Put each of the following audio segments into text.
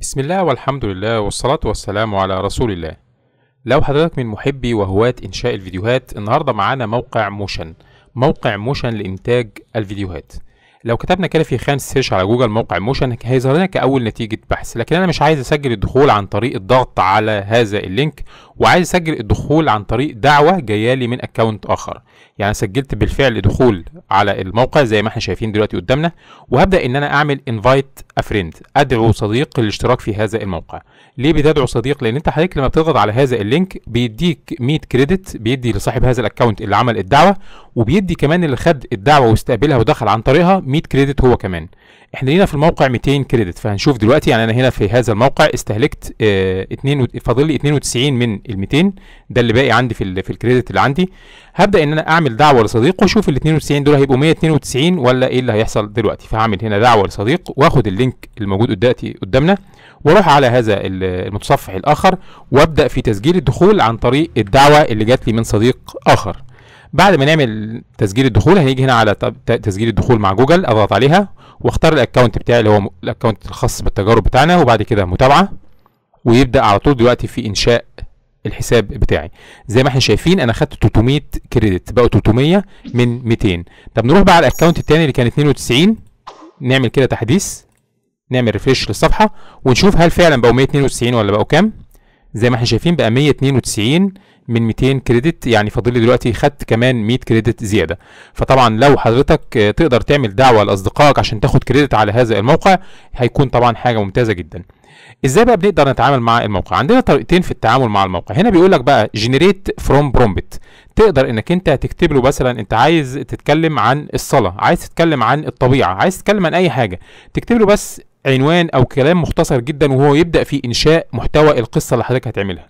بسم الله والحمد لله والصلاة والسلام على رسول الله لو حضرتك من محبي وهواة إنشاء الفيديوهات النهاردة معانا موقع موشن موقع موشن لإنتاج الفيديوهات لو كتبنا كده في خامس سيرش على جوجل موقع موشن هيظهر لنا كأول نتيجة بحث لكن أنا مش عايز أسجل الدخول عن طريق الضغط على هذا اللينك وعايز اسجل الدخول عن طريق دعوه جايه لي من اكونت اخر يعني سجلت بالفعل دخول على الموقع زي ما احنا شايفين دلوقتي قدامنا وهبدا ان انا اعمل انفايت افريند ادعو صديق للاشتراك في هذا الموقع ليه بتدعو صديق لان انت حضرتك لما بتضغط على هذا اللينك بيديك 100 كريدت بيدي لصاحب هذا الاكونت اللي عمل الدعوه وبيدي كمان اللي خد الدعوه واستقبلها ودخل عن طريقها 100 كريدت هو كمان احنا لينا في الموقع 200 كريدت فهنشوف دلوقتي يعني انا هنا في هذا الموقع استهلكت اه 2 فاضل لي 92 من ال 200 ده اللي باقي عندي في في الكريدت اللي عندي هبدا ان انا اعمل دعوه لصديق واشوف ال 92 دول هيبقوا 192 ولا ايه اللي هيحصل دلوقتي فهعمل هنا دعوه لصديق واخد اللينك الموجود قدامي قدامنا واروح على هذا المتصفح الاخر وابدا في تسجيل الدخول عن طريق الدعوه اللي جات لي من صديق اخر بعد ما نعمل تسجيل الدخول هنيجي هنا على تسجيل الدخول مع جوجل اضغط عليها واختار الاكونت بتاعي اللي هو الاكونت الخاص بالتجارب بتاعنا وبعد كده متابعه ويبدا على طول دلوقتي في انشاء الحساب بتاعي زي ما احنا شايفين انا خدت 300 كريدت بقوا 300 من 200 طب نروح بقى على الاكونت الثاني اللي كان 92 نعمل كده تحديث نعمل ريفريش للصفحه ونشوف هل فعلا بقوا 192 ولا بقوا كام زي ما احنا شايفين بقى 192 من 200 كريدت يعني فاضل لي دلوقتي خدت كمان 100 كريدت زياده فطبعا لو حضرتك آه، تقدر تعمل دعوه لاصدقائك عشان تاخد كريدت على هذا الموقع هيكون طبعا حاجه ممتازه جدا ازاي بقى بنقدر نتعامل مع الموقع عندنا طريقتين في التعامل مع الموقع هنا بيقول لك بقى جنريت فروم برومبت تقدر انك انت تكتب له مثلا انت عايز تتكلم عن الصلاه عايز تتكلم عن الطبيعه عايز تتكلم عن اي حاجه تكتب له بس عنوان او كلام مختصر جدا وهو يبدا في انشاء محتوى القصه اللي حضرتك هتعملها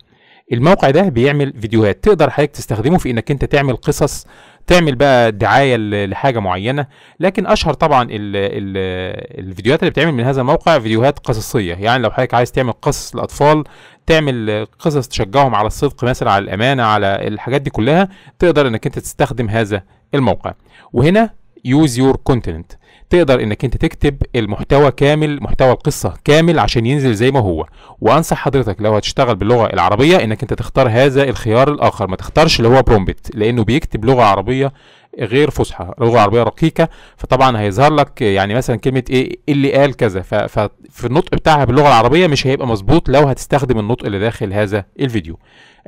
الموقع ده بيعمل فيديوهات تقدر حضرتك تستخدمه في انك انت تعمل قصص تعمل بقى دعايه لحاجه معينه لكن اشهر طبعا الـ الـ الفيديوهات اللي بتعمل من هذا الموقع فيديوهات قصصيه يعني لو حضرتك عايز تعمل قصص للاطفال تعمل قصص تشجعهم على الصدق مثلا على الامانه على الحاجات دي كلها تقدر انك انت تستخدم هذا الموقع وهنا يوز يور كونتنت تقدر انك انت تكتب المحتوى كامل محتوى القصه كامل عشان ينزل زي ما هو وانصح حضرتك لو هتشتغل باللغه العربيه انك انت تختار هذا الخيار الاخر ما تختارش اللي هو برومبت لانه بيكتب لغه عربيه غير فصحى لغه عربيه رقيقه فطبعا هيظهر لك يعني مثلا كلمه ايه, إيه اللي قال كذا ففي النطق بتاعها باللغه العربيه مش هيبقى مظبوط لو هتستخدم النطق اللي داخل هذا الفيديو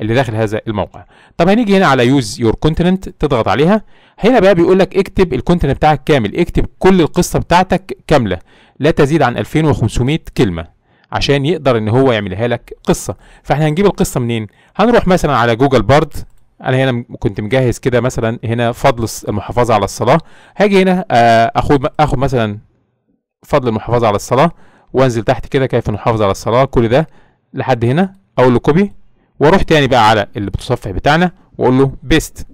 اللي داخل هذا الموقع طب هنيجي هنا على يوز يور كونتيننت تضغط عليها هنا بقى بيقول لك اكتب الكونتيننت بتاعك كامل اكتب كل القصه بتاعتك كامله لا تزيد عن 2500 كلمه عشان يقدر ان هو يعملها لك قصه فاحنا هنجيب القصه منين هنروح مثلا على جوجل بارد انا هنا كنت مجهز كده مثلا هنا فضل المحافظه على الصلاه هاجي هنا آه، اخد اخد مثلا فضل المحافظه على الصلاه وانزل تحت كده كيف نحافظ على الصلاه كل ده لحد هنا اقول له كوبي واروح تاني بقى على المتصفح بتاعنا واقول له بيست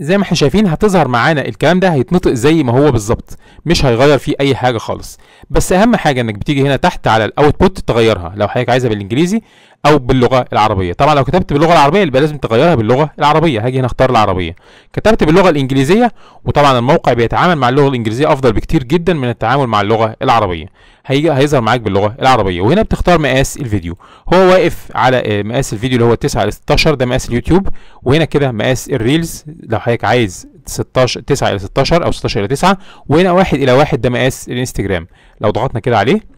زي ما احنا شايفين هتظهر معانا الكلام ده هيتنطق زي ما هو بالظبط مش هيغير فيه اي حاجه خالص بس اهم حاجه انك بتيجي هنا تحت على الاوتبوت تغيرها لو حضرتك عايزها بالانجليزي او باللغه العربيه طبعا لو كتبت باللغه العربيه يبقى لازم تغيرها باللغه العربيه هاجي هنا اختار العربيه كتبت باللغه الانجليزيه وطبعا الموقع بيتعامل مع اللغه الانجليزيه افضل بكتير جدا من التعامل مع اللغه العربيه هي هيظهر معاك باللغه العربيه وهنا بتختار مقاس الفيديو هو واقف على آه، مقاس الفيديو اللي هو 9 ل 16 ده مقاس اليوتيوب وهنا كده مقاس الريلز لو حضرتك عايز 16 9 الى 16 او 16 الى 9 وهنا 1 الى 1 ده مقاس الانستجرام لو ضغطنا كده عليه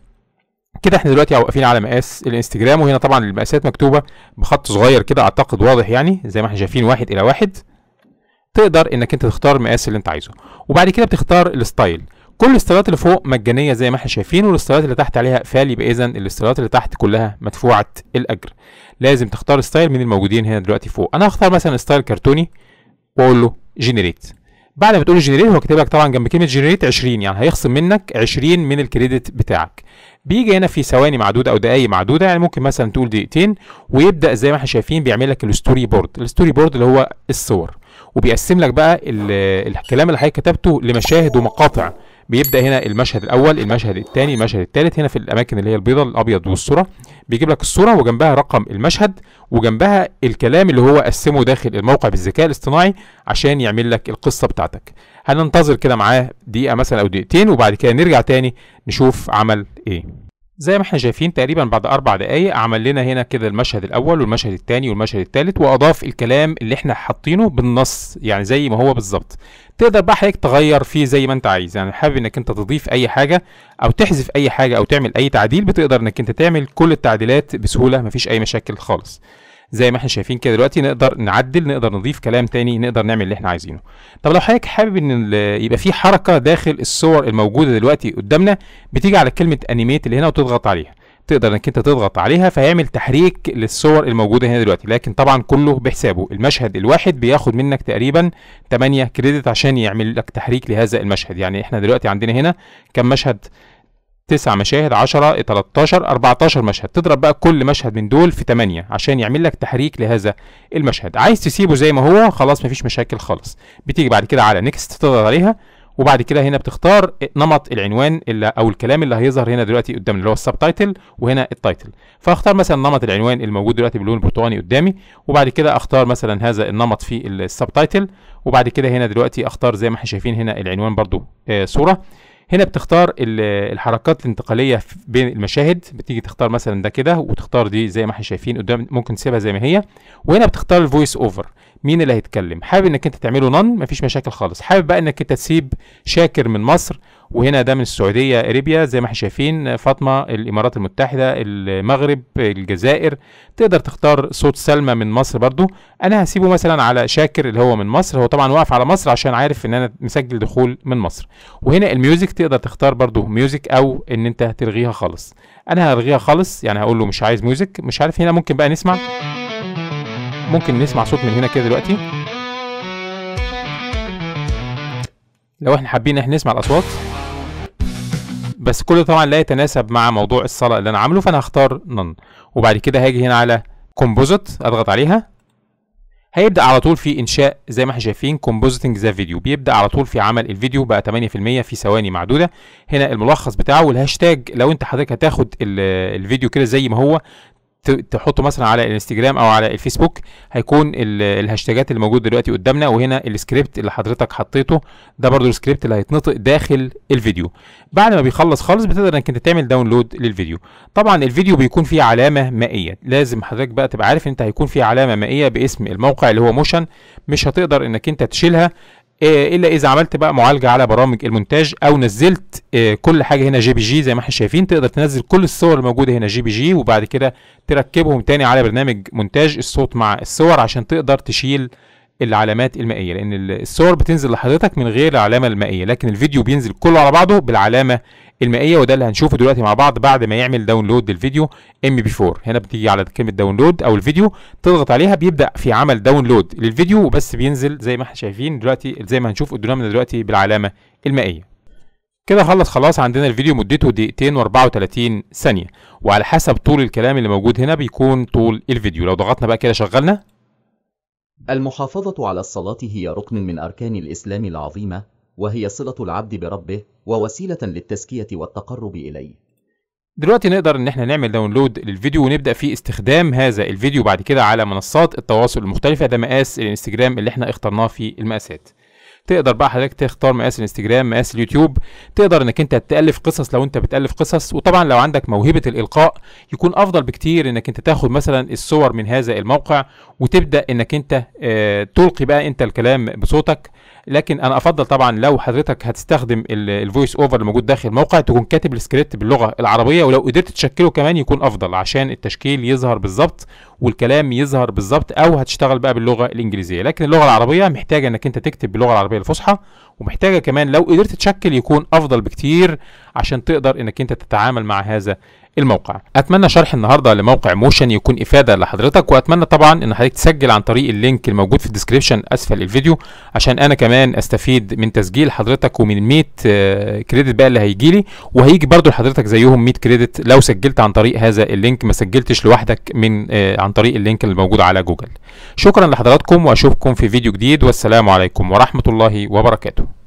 كده احنا دلوقتي واقفين على مقاس الانستجرام وهنا طبعا المقاسات مكتوبه بخط صغير كده اعتقد واضح يعني زي ما احنا شايفين واحد الى واحد تقدر انك انت تختار المقاس اللي انت عايزه وبعد كده بتختار الستايل كل الستايلات اللي فوق مجانيه زي ما احنا شايفين والستايلات اللي تحت عليها اقفال يبقى اذا الستايلات اللي تحت كلها مدفوعه الاجر لازم تختار ستايل من الموجودين هنا دلوقتي فوق انا هختار مثلا ستايل كرتوني واقول له جنريت بعد ما تقول جنريت هو كاتب لك طبعا جنب كلمه جنريت 20 يعني هيخصم منك 20 من الكريدت بتاعك بيجي هنا في ثواني معدوده او دقائق معدوده يعني ممكن مثلا تقول دقيقتين ويبدا زي ما احنا شايفين بيعمل لك الستوري بورد الستوري بورد اللي هو الصور وبيقسم لك بقى الكلام اللي حضرتك كتبته لمشاهد ومقاطع بيبدا هنا المشهد الاول المشهد الثاني المشهد الثالث هنا في الاماكن اللي هي البيضة الابيض والصوره بيجيب لك الصوره وجنبها رقم المشهد وجنبها الكلام اللي هو قسمه داخل الموقع بالذكاء الاصطناعي عشان يعمل لك القصه بتاعتك هننتظر كده معاه دقيقه مثلا او دقيقتين وبعد كده نرجع تاني نشوف عمل ايه زي ما احنا شايفين تقريبا بعد اربع دقايق عمل لنا هنا كده المشهد الاول والمشهد الثاني والمشهد الثالث واضاف الكلام اللي احنا حاطينه بالنص يعني زي ما هو بالظبط تقدر بقى حضرتك تغير فيه زي ما انت عايز يعني حابب انك انت تضيف اي حاجه او تحذف اي حاجه او تعمل اي تعديل بتقدر انك انت تعمل كل التعديلات بسهوله مفيش اي مشاكل خالص زي ما احنا شايفين كده دلوقتي نقدر نعدل نقدر نضيف كلام تاني نقدر نعمل اللي احنا عايزينه طب لو حضرتك حابب ان يبقى في حركه داخل الصور الموجوده دلوقتي قدامنا بتيجي على كلمه انيميت اللي هنا وتضغط عليها تقدر انك انت تضغط عليها فيعمل تحريك للصور الموجوده هنا دلوقتي لكن طبعا كله بحسابه المشهد الواحد بياخد منك تقريبا 8 كريدت عشان يعمل لك تحريك لهذا المشهد يعني احنا دلوقتي عندنا هنا كم مشهد تسع مشاهد 10 13 14 مشهد تضرب بقى كل مشهد من دول في 8 عشان يعمل لك تحريك لهذا المشهد عايز تسيبه زي ما هو خلاص مفيش مشاكل خالص بتيجي بعد كده على نيكست تضغط عليها وبعد كده هنا بتختار نمط العنوان اللي او الكلام اللي هيظهر هنا دلوقتي قدامنا اللي هو السب تايتل وهنا التايتل فاختار مثلا نمط العنوان الموجود دلوقتي باللون البرتقاني قدامي وبعد كده اختار مثلا هذا النمط في السب تايتل وبعد كده هنا دلوقتي اختار زي ما احنا شايفين هنا العنوان برده آه صوره هنا بتختار الحركات الانتقاليه بين المشاهد بتيجي تختار مثلا ده كده وتختار دي زي ما احنا شايفين قدام ممكن تسيبها زي ما هي وهنا بتختار الفويس اوفر مين اللي هيتكلم حابب انك انت تعمله نن مفيش مشاكل خالص حابب بقى انك انت تسيب شاكر من مصر وهنا ده من السعوديه اريبيا زي ما احنا شايفين فاطمه الامارات المتحده المغرب الجزائر تقدر تختار صوت سلمى من مصر برضو انا هسيبه مثلا على شاكر اللي هو من مصر هو طبعا واقف على مصر عشان عارف ان انا مسجل دخول من مصر وهنا الميوزك تقدر تختار برضو ميوزك او ان انت تلغيها خالص انا هلغيها خالص يعني هقول له مش عايز ميوزك مش عارف هنا ممكن بقى نسمع ممكن نسمع صوت من هنا كده دلوقتي لو احنا حابين احنا نسمع الاصوات بس كله طبعا لا يتناسب مع موضوع الصلاه اللي انا عامله فانا هختار نن وبعد كده هاجي هنا على كومبوزيت اضغط عليها هيبدا على طول في انشاء زي ما احنا شايفين كومبوزيتنج ذا فيديو بيبدا على طول في عمل الفيديو بقى 8% في ثواني معدوده هنا الملخص بتاعه والهاشتاج لو انت حضرتك هتاخد الفيديو كده زي ما هو تحطه مثلا على الانستجرام او على الفيسبوك هيكون الهاشتاجات اللي موجود دلوقتي قدامنا وهنا السكريبت اللي حضرتك حطيته ده برضو السكريبت اللي هيتنطق داخل الفيديو بعد ما بيخلص خالص بتقدر انك انت تعمل داونلود للفيديو طبعا الفيديو بيكون فيه علامه مائيه لازم حضرتك بقى تبقى عارف ان انت هيكون فيه علامه مائيه باسم الموقع اللي هو موشن مش هتقدر انك انت تشيلها آه، الا اذا عملت بقى معالجه على برامج المونتاج او نزلت آه، كل حاجه هنا جي بي جي زي ما احنا شايفين تقدر تنزل كل الصور الموجوده هنا جي بي جي وبعد كده تركبهم تاني على برنامج مونتاج الصوت مع الصور عشان تقدر تشيل العلامات المائيه لان الصور بتنزل لحضرتك من غير العلامه المائيه لكن الفيديو بينزل كله على بعضه بالعلامه المائيه وده اللي هنشوفه دلوقتي مع بعض بعد ما يعمل داونلود للفيديو ام بي 4 هنا بتيجي على كلمه داونلود او الفيديو تضغط عليها بيبدا في عمل داونلود للفيديو وبس بينزل زي ما احنا شايفين دلوقتي زي ما هنشوف قدامنا دلوقتي بالعلامه المائيه كده خلص خلاص عندنا الفيديو مدته دقيقتين و34 ثانية وعلى حسب طول الكلام اللي موجود هنا بيكون طول الفيديو لو ضغطنا بقى كده شغلنا المحافظة على الصلاة هي ركن من أركان الإسلام العظيمة، وهي صلة العبد بربه ووسيلة للتزكية والتقرب إليه. دلوقتي نقدر إن إحنا نعمل داونلود للفيديو ونبدأ في استخدام هذا الفيديو بعد كده على منصات التواصل المختلفة ده مقاس الانستجرام اللي إحنا اخترناه في المقاسات. تقدر بقى حضرتك تختار مقاس الانستجرام مقاس اليوتيوب تقدر انك انت تالف قصص لو انت بتالف قصص وطبعا لو عندك موهبه الالقاء يكون افضل بكتير انك انت تاخد مثلا الصور من هذا الموقع وتبدا انك انت آه تلقي بقى انت الكلام بصوتك لكن انا افضل طبعا لو حضرتك هتستخدم الفويس اوفر اللي موجود داخل الموقع تكون كاتب السكريبت باللغه العربيه ولو قدرت تشكله كمان يكون افضل عشان التشكيل يظهر بالظبط والكلام يظهر بالظبط او هتشتغل بقى باللغه الانجليزيه لكن اللغه العربيه محتاجه انك انت تكتب باللغه العربيه الفصحى ومحتاجه كمان لو قدرت تشكل يكون افضل بكتير عشان تقدر انك انت تتعامل مع هذا الموقع اتمنى شرح النهارده لموقع موشن يكون افاده لحضرتك واتمنى طبعا ان حضرتك تسجل عن طريق اللينك الموجود في الديسكريبشن اسفل الفيديو عشان انا كمان استفيد من تسجيل حضرتك ومن 100 آه، كريدت بقى اللي هيجي لي وهيجي برضو لحضرتك زيهم 100 كريدت لو سجلت عن طريق هذا اللينك ما سجلتش لوحدك من آه، عن طريق اللينك اللي موجود على جوجل شكرا لحضراتكم واشوفكم في فيديو جديد والسلام عليكم ورحمه الله وبركاته